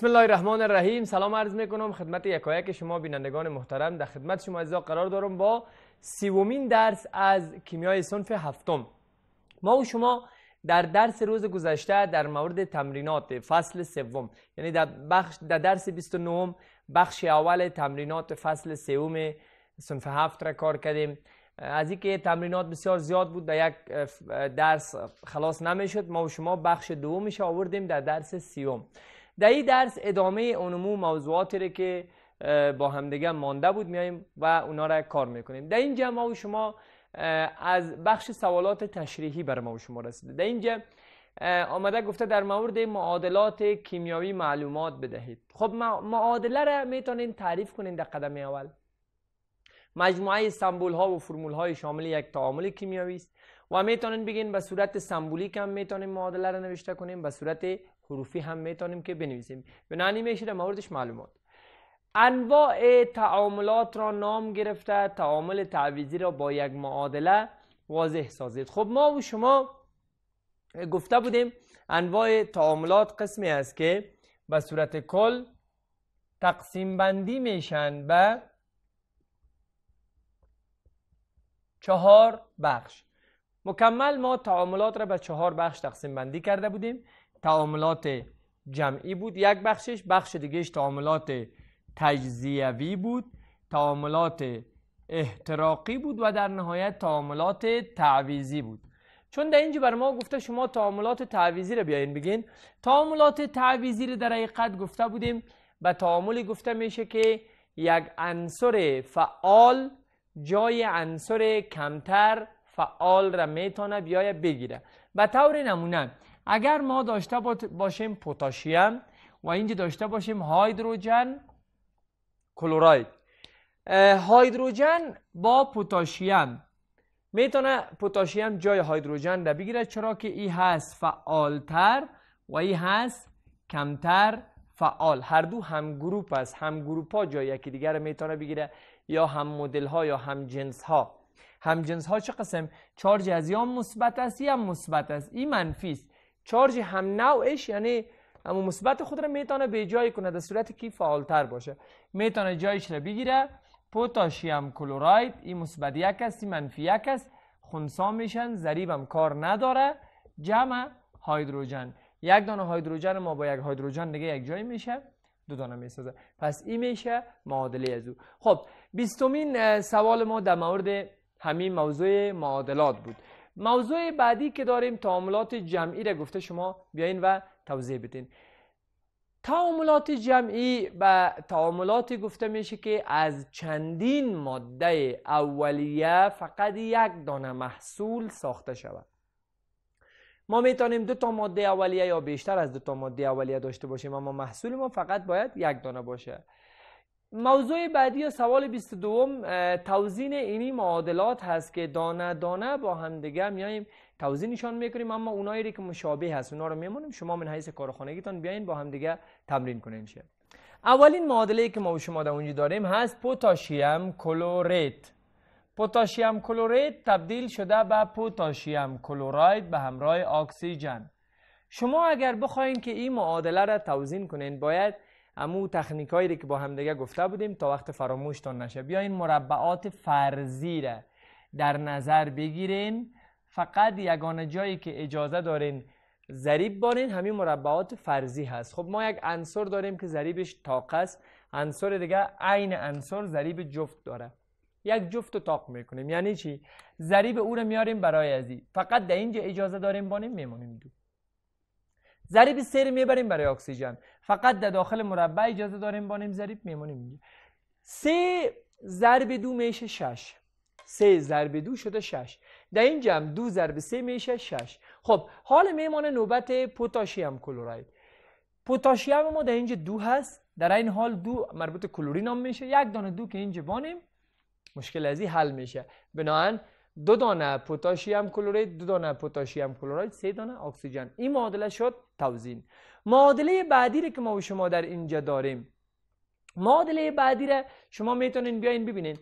بسم الله الرحمن الرحیم سلام عرض میکنم خدمت یکایک شما بینندگان محترم در خدمت شما عزیزا قرار دارم با سیومین درس از کیمیای صنف هفتم ما و شما در درس روز گذشته در مورد تمرینات فصل سوم یعنی در بخش در درس 29 بخش اول تمرینات فصل سوم صنف هفت را کار کردیم از اینکه تمرینات بسیار زیاد بود در یک درس خلاص نمیشد ما و شما بخش دومش آوردیم در درس سیوم در این درس ادامه اونمو موضوعاتی رو که با همدیگه مانده بود میایم و اونا را کار میکنیم در اینجا ما و شما از بخش سوالات تشریحی بر ما و شما رسیده در اینجا آمده گفته در مورد معادلات کیمیایی معلومات بدهید خب معادله را میتونین تعریف کنین در قدم اول مجموعه سمبول ها و فرمول های شامل یک تعامل کیمیایی است و میتونین بگین به صورت سمبولیک هم میتونیم معادله را نوشته کنیم به صورت حروفی هم میتونیم که بنویسیم معنی میشه در موردش معلومات انواع تعاملات را نام گرفته تعامل تعویزی را با یک معادله واضح سازید خب ما و شما گفته بودیم انواع تعاملات قسمی است که به صورت کل تقسیم بندی میشن به چهار بخش مکمل ما تعاملات را به چهار بخش تقسیم بندی کرده بودیم تعاملات جمعی بود یک بخشش بخش دیگهش تعاملات تجزیوی بود تعاملات احتراقی بود و در نهایت تعاملات تعویزی بود چون در اینجا بر ما گفته شما تعاملات تعویزی رو بیاین بگین تعاملات تعویزی رو در حقیقت گفته بودیم به تعاملی گفته میشه که یک انصر فعال جای انصر کمتر فعال را میتونه بیایه بگیره به طور نمونه اگر ما داشته باشیم پوتاشیم و اینجا داشته باشیم هایدروژن کلوراید هایدروژن با پوتاشیم میتونه پوتاشیم جای هایدروژن را بگیره چرا که ای هست فعالتر و ای هست کمتر فعال هر دو هم گروپ است هم گروپ ها جای یکی دیگر میتونه بگیره یا هم مدل ها یا هم جنس ها هم جنس ها چه قسم چارج از یا مثبت است یا مثبت است این منفی است چارج هم نوعش یعنی اما مثبت خود را میتونه به جای کنه در صورتی که فعالتر باشه میتونه جایش را بگیره پوتاشیم کلوراید این مثبت یک است منفی یک است خونسا میشن هم کار نداره جمع هایدروژن یک دانه هایدروژن ما با یک هایدروژن دیگه یک جای میشه دو دانه میسازه پس این میشه معادله از او خب بیستمین سوال ما در مورد همین موضوع معادلات بود موضوع بعدی که داریم تعاملات جمعی را گفته شما بیاین و توضیح بدین تعاملات جمعی و تعاملاتی گفته میشه که از چندین ماده اولیه فقط یک دانه محصول ساخته شود ما میتونیم دو تا ماده اولیه یا بیشتر از دو تا ماده اولیه داشته باشیم اما محصول ما فقط باید یک دانه باشه موضوع بعدی یا سوال 22 توزین اینی معادلات هست که دانه دانه با دیگه میایم توزینشان میکنیم اما اونایی که مشابه هست اونا رو میمونیم شما من حیث کارخانگیتان بیاین با دیگه تمرین کنین شه اولین معادله که ما و شما در اونجا داریم هست پوتاشیم کلوریت پوتاشیم کلوریت تبدیل شده به پوتاشیم کلوراید به همراه اکسیژن شما اگر بخواین که این معادله را توزین کنین باید امو تکنیکایی که با دیگه گفته بودیم تا وقت فراموشتان نشه بیاین مربعات فرضی را در نظر بگیرین فقط یگانه جایی که اجازه دارین ضریب بارین همین مربعات فرضی هست خب ما یک انصر داریم که ضریبش تاق است انصر دیگه عین انصر ضریب جفت داره یک جفت و تاق میکنیم یعنی چی ضریب او رو میاریم برای ازی فقط در اینجا اجازه داریم بانیم میمونیم دو ضریب سر میبریم برای اکسیژن فقط در داخل مربع اجازه داریم بانیم ضریب میمونیم سه ضرب دو میشه شش سه ضرب دو شده شش در این جمع دو ضرب سه میشه شش خب حال میمان نوبت پوتاشیم کلوراید پوتاشیم ما در اینجا دو هست در این حال دو مربوط کلورین هم میشه یک دانه دو که اینجا بانیم مشکل ازی حل میشه بنابراین. دو دانه پوتاشیم کلورید دو دانه پوتاشیم کلورید سه دانه اکسیژن این معادله شد توزین معادله بعدی را که ما و شما در اینجا داریم معادله بعدی را شما میتونین بیاین ببینین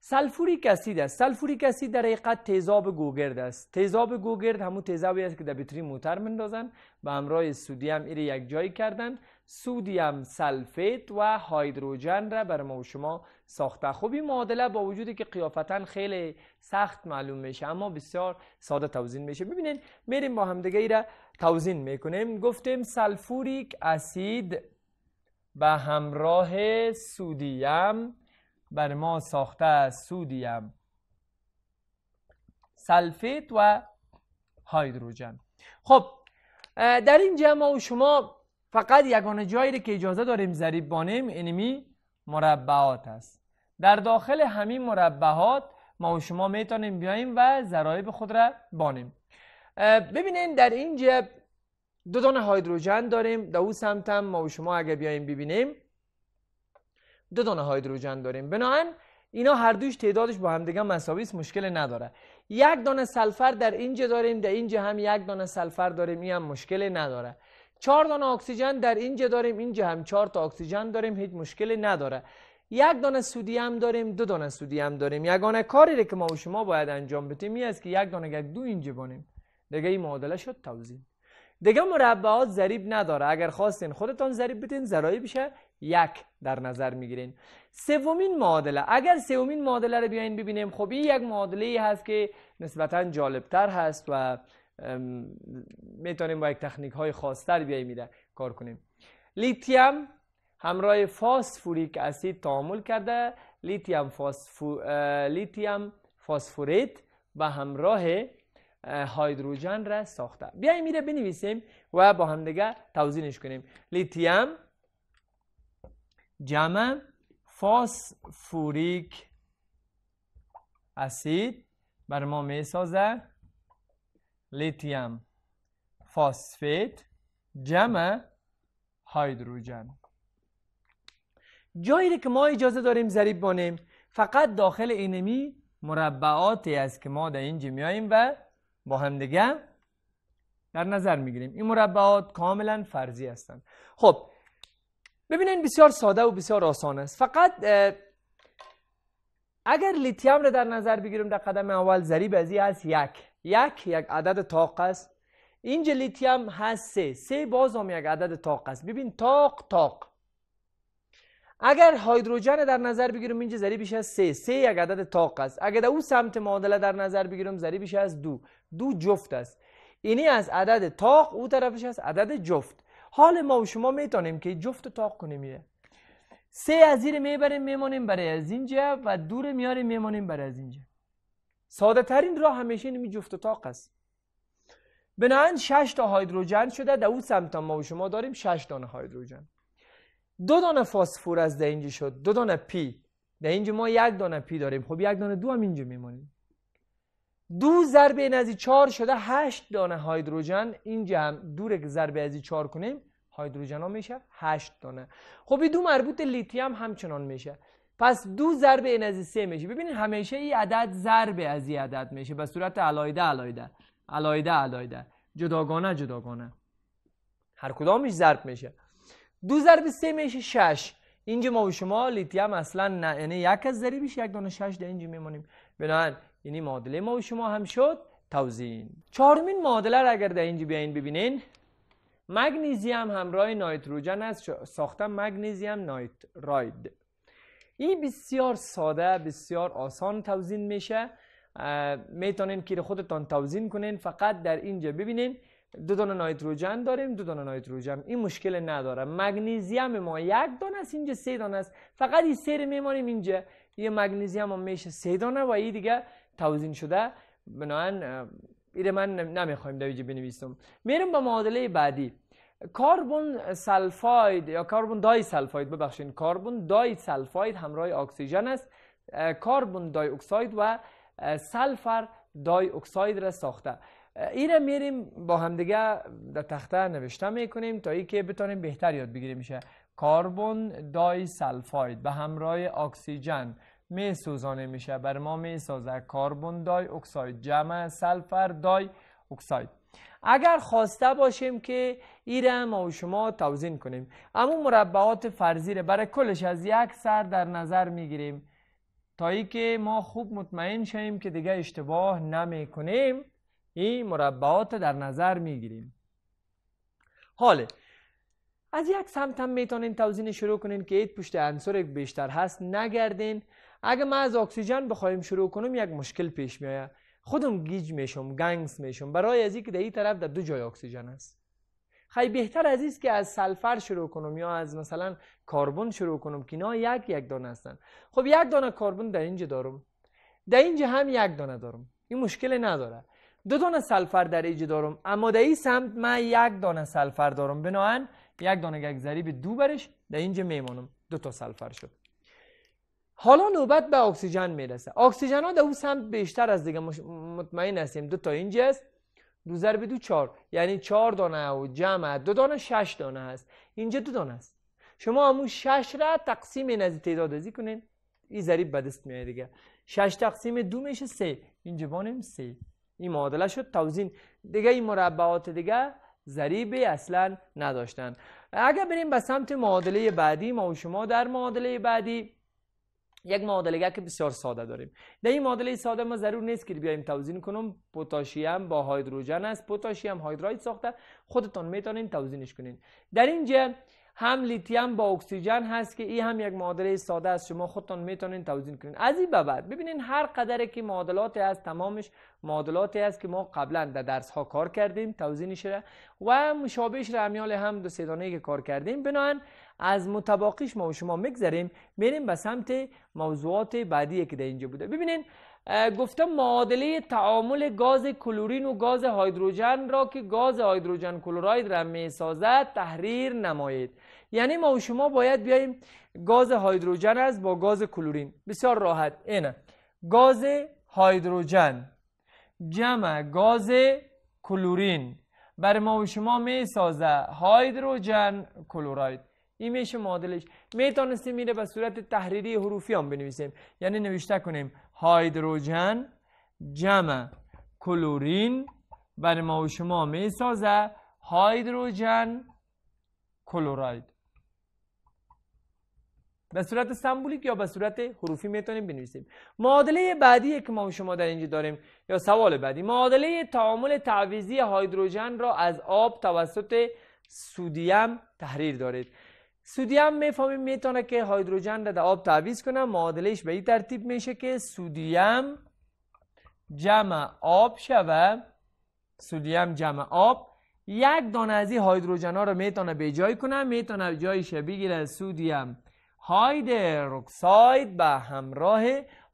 سلفوری اسید است سلفوری اسید در حقیقت تیزاب گوگرد است تیزاب گوگرد همون تیزابی است که در بطری موتر مندازن به همراه سودیم ایره یک جایی کردن سودیم سلفیت و هایدروژن را بر ما و شما ساخته خوبی این معادله با وجودی که قیافتا خیلی سخت معلوم میشه اما بسیار ساده توزین میشه ببینید میریم با همدیگه ای را توزین میکنیم گفتیم سلفوریک اسید به همراه سودیم بر ما ساخته سودیم سلفیت و هایدروژن خب در این ما و شما فقط یگانه جایی که اجازه داریم بانیم انمی مربعات است در داخل همین مربعات ما و شما میتونیم بیایم و ضرایب خود را بانیم ببینین در اینجا دو دانه هایدروژن داریم در اون سمت هم ما و شما اگه بیایم ببینیم دو دانه هایدروژن داریم بنابراین اینا هر دوش تعدادش با همدیگه مساوی مشکل نداره یک دانه سلفر در اینجا داریم در اینجا هم یک دانه سلفر داریم این مشکل نداره چهار دانه اکسیژن در اینجا داریم اینجا هم چهار تا اکسیژن داریم هیچ مشکلی نداره یک دانه سودیم داریم دو دانه سودیم داریم یگانه کاری که ما و شما باید انجام بدیم این است که یک دانه یک دو اینجا بونیم. دیگه این معادله شد توضیح دیگه مربعات ضریب نداره اگر خواستین خودتان ضریب بدین ضرایی بشه یک در نظر میگیرین سومین معادله اگر سومین معادله رو بیاین ببینیم خب این یک معادله ای هست که نسبتا جالبتر هست و میتونیم با یک تکنیک های خاصتر بیای میده کار کنیم لیتیم همراه فاسفوریک اسید تعامل کرده لیتیم, فاسفو... لیتیم فاسفوریت و همراه هایدروژن را ساخته بیاییم میره بنویسیم و با دیگه توضیحش کنیم لیتیم جمع فاسفوریک اسید بر ما میسازه لیتیم فاسفیت جمع هایدروژن جایی که ما اجازه داریم ذریب بانیم فقط داخل اینمی مربعاتی است که ما در اینجا میاییم و با همدیگه در نظر میگیریم این مربعات کاملا فرضی هستند خب ببینید بسیار ساده و بسیار آسان است فقط اگر لیتیم رو در نظر بگیریم در قدم اول ضریب ازی هست یک یک یک عدد تاق است اینجا لیتیم هست سه سه باز هم یک عدد تاق است ببین تاق تاق اگر هایدروژن در نظر بگیریم اینجا ذریبش از سه سه یک عدد تاق است اگر در او سمت معادله در نظر بگیریم ذریبش از دو دو جفت است اینی از عدد تاق او طرفش از عدد جفت حال ما و شما میتونیم که جفت تاق کنیم سه از میبریم میمانیم برای از اینجا و دور میاریم میمانیم برای از اینجا ساده ترین راه همیشه نمی جفت و تاق است بنابراین شش تا هایدروژن شده در اون سمت ما و شما داریم شش دانه هایدروژن دو دانه فسفر از در اینجا شد دو دانه پی در اینجا ما یک دانه پی داریم خب یک دانه دو هم اینجا میمانیم دو ضرب این از چهار شده هشت دانه هایدروژن اینجا هم دور که ضرب از چهار کنیم هایدروژن ها میشه 8 دانه خب این دو مربوط به هم همچنان میشه پس دو ضرب از سه میشه ببینید همیشه این عدد ضرب از این عدد میشه به صورت علایده علایده علایده علایده جداگانه جداگانه هر کدامش ضرب میشه دو ضرب سه میشه 6 اینجا ما و شما لیتیوم اصلا نه یعنی یک از میشه یک دانه شش در اینجا میمونیم بنابراین یعنی معادله ما و شما هم شد توزین چهارمین معادله را اگر در اینجا بیاین ببینین مگنیزیم همراه نایتروژن است ساختم مگنیزیم نایتراید این بسیار ساده بسیار آسان توزین میشه میتونین که خودتان توزین کنین فقط در اینجا ببینین دو دانه نایتروژن داریم دو دانه نایتروژن این مشکل نداره مگنیزیم ما یک دانه است اینجا سه دانه است فقط این سر میمانیم اینجا یه مگنیزیم میشه سه دانه و این دیگه توزین شده بنابراین ایره من نمیخوایم دویجه بنویسم میرم به معادله بعدی کاربون سلفاید یا کاربون دای سلفاید ببخشید کاربون دای سلفاید همراه اکسیژن است کاربون دای اکساید و سلفر دای اکساید را ساخته ایره میریم با همدیگه در تخته نوشته میکنیم تا ای که بتانیم بهتر یاد بگیریم میشه کاربون دای سلفاید به همراه اکسیژن می سوزانه میشه بر ما می سازه کاربون دای اکساید جمع سلفر دای اکساید اگر خواسته باشیم که ایره ما و شما توزین کنیم اما مربعات فرضی برای کلش از یک سر در نظر میگیریم تا ای که ما خوب مطمئن شیم که دیگه اشتباه نمی کنیم این مربعات در نظر میگیریم حالا از یک سمت هم میتونین توزین شروع کنین که اید پشت عنصر بیشتر هست نگردین اگه ما از اکسیژن بخوایم شروع کنم یک مشکل پیش میآید خودم گیج میشم گنگس میشم برای از اینکه در این طرف در دو جای اکسیژن است خیلی بهتر از است که از سلفر شروع کنم یا از مثلا کربن شروع کنم که اینا یک یک دانه هستن خب یک دانه کربن در اینجا دارم در اینجا هم یک دانه دارم این مشکل نداره دو دانه سلفر در اینجا دارم اما در این سمت من یک دانه سلفر دارم بناهن یک دانه یک ضریب دو برش در اینجا میمانم دو تا سلفر شد حالا نوبت به اکسیژن میرسه اکسیژن ها در اون سمت بیشتر از دیگه مطمئن هستیم دو تا اینجا است دو ضرب دو چهار یعنی چار دانه و جمع دو دانه شش دانه هست اینجا دو دانه است شما همون شش را تقسیم از تعداد ازی کنین این ضریب به دست میاد دیگه شش تقسیم دو میشه سه اینجا بانیم سه این معادله شد توزین دیگه این مربعات دیگه ضریب اصلا نداشتن اگر بریم به سمت معادله بعدی ما و شما در معادله بعدی یک معادله که بسیار ساده داریم در این معادله ساده ما ضرور نیست که بیایم توزین کنم هم با هیدروژن است پوتاشیم هایدراید ساخته خودتان میتونین توزینش کنین در اینجا هم لیتیم با اکسیژن هست که این هم یک معادله ساده است شما خودتان میتونین توضیح کنین از این به بعد ببینین هر قدر که معادلات هست تمامش معادلاتی است که ما قبلا در درس ها کار کردیم توضیحش را و مشابهش را امیال هم دو سیدانه که کار کردیم بنابراین از متباقیش ما و شما میگذریم میریم به سمت موضوعات بعدی که در اینجا بوده ببینین گفته معادله تعامل گاز کلورین و گاز هایدروژن را که گاز هایدروژن کلوراید را می سازد تحریر نمایید یعنی ما و شما باید بیاییم گاز هایدروژن است با گاز کلورین بسیار راحت اینه گاز هایدروژن جمع گاز کلورین بر ما و شما می سازد هایدروژن کلوراید این میشه معادلش میتونستیم میره به صورت تحریری حروفی هم بنویسیم یعنی نوشته کنیم هایدروژن جمع کلورین برای ما و شما میسازه هایدروژن کلوراید به صورت سمبولیک یا به صورت حروفی میتونیم بنویسیم معادله بعدی که ما و شما در اینجا داریم یا سوال بعدی معادله تعامل تعویزی هایدروژن را از آب توسط سودیم تحریر دارید سودیم میفهمیم میتونه که هیدروژن را در آب تعویض کنه معادلهش به این ترتیب میشه که سودیم جمع آب شوه سودیم جمع آب یک دانه از این هایدروژن ها رو میتونه به جای کنه میتونه جایش بگیره سودیم هایدروکساید به همراه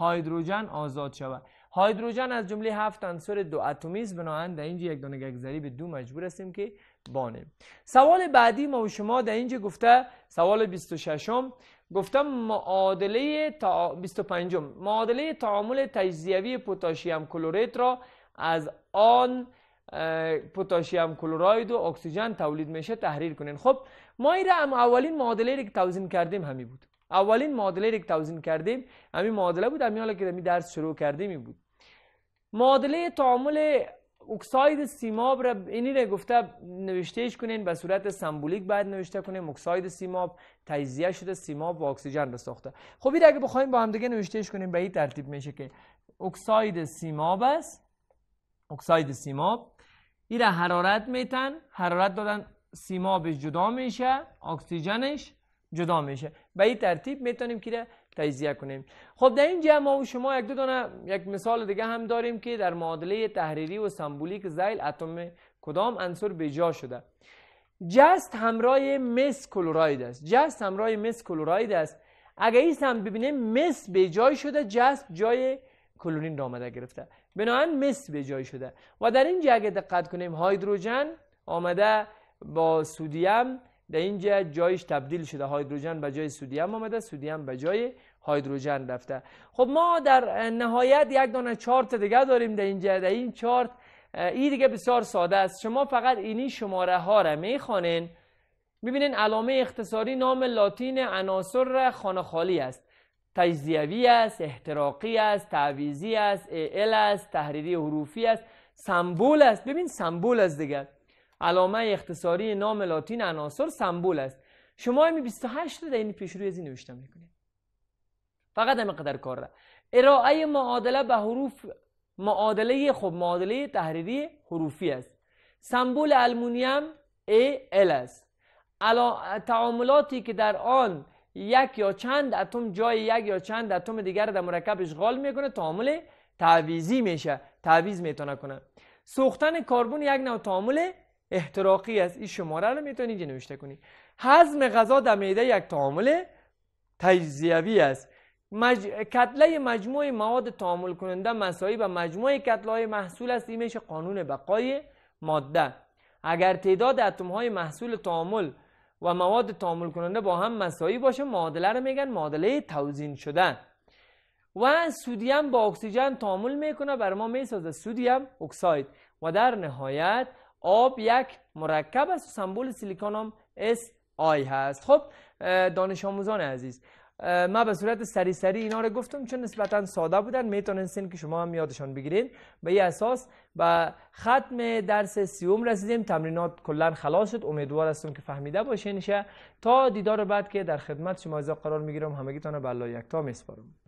هیدروژن آزاد شود هیدروژن از جمله هفت عنصر دو اتمی است بنابراین در اینجا یک دانه گگذری به دو مجبور هستیم که سوال بعدی ما و شما در اینجا گفته سوال 26 م گفته معادله تا 25 م معادله تعامل تجزیوی پوتاشیم کلورید را از آن پوتاشیم کلوراید و اکسیژن تولید میشه تحریر کنین خب ما این هم اولین معادله را که توزین کردیم همی بود اولین معادله را که توزین کردیم همین معادله بود همین حالا که درس شروع کردیم این بود معادله تعامل اکساید سیماب را اینی گفته نوشتهش کنین به صورت سمبولیک باید نوشته کنیم اکساید سیماب تجزیه شده سیماب و اکسیژن را ساخته خب اگه بخوایم با هم دیگه نوشتهش کنیم به این ترتیب میشه که اکساید سیماب است اکساید سیماب این حرارت میتن حرارت دادن سیمابش جدا میشه اکسیژنش جدا میشه به این ترتیب میتونیم که تجزیه کنیم خب در اینجا ما و شما یک دو دانه یک مثال دیگه هم داریم که در معادله تحریری و سمبولیک زیل اتم کدام عنصر جا شده جست همراه مس کلوراید است جست همراه مس کلوراید است اگر این هم ببینیم مس به جای شده جست جای کلورین را آمده گرفته بنابراین مس به جای شده و در این اگه دقت کنیم هایدروژن آمده با سودیم در اینجا جایش تبدیل شده هایدروژن به جای سودیم آمده سودیم به جای هایدروژن رفته خب ما در نهایت یک دانه چارت دیگه داریم در اینجا در این چارت این دیگه بسیار ساده است شما فقط اینی شماره ها را میخوانین ببینین علامه اختصاری نام لاتین عناصر خانه خالی است تجزیوی است احتراقی است تعویزی است ال است تحریری حروفی است سمبول است ببین سمبول است دیگه علامه اختصاری نام لاتین عناصر سمبول است شما می 28 در این پیش روی این نوشته میکنید فقط همه قدر کار را ارائه معادله به حروف معادله خب معادله تحریری حروفی است سمبول المونیم ال است تعاملاتی که در آن یک یا چند اتم جای یک یا چند اتم دیگر در مرکب اشغال میکنه تعامل تعویزی میشه تعویز میتونه کنه سوختن کربن یک نوع تعامل احتراقی از این شماره رو میتونید اینجا نوشته کنی هضم غذا در معده یک تعامل تجزیوی است مج... کتله مجموع مواد تعامل کننده مساوی و مجموع کتله محصول است این میشه قانون بقای ماده اگر تعداد اتم های محصول تعامل و مواد تعامل کننده با هم مساوی باشه معادله رو میگن معادله توزین شده و سودیم با اکسیژن تعامل میکنه بر ما میسازه سودیم اکساید و در نهایت آب یک مرکب است و سمبول سیلیکان هم اس آی هست خب دانش آموزان عزیز ما به صورت سری سری اینا رو گفتم چون نسبتا ساده بودن میتونستین که شما هم یادشان بگیرین به این اساس به ختم درس سیوم رسیدیم تمرینات کلا خلاص شد امیدوار هستم که فهمیده باشین تا دیدار بعد که در خدمت شما قرار میگیرم همگیتان رو به الله یکتا میسپارم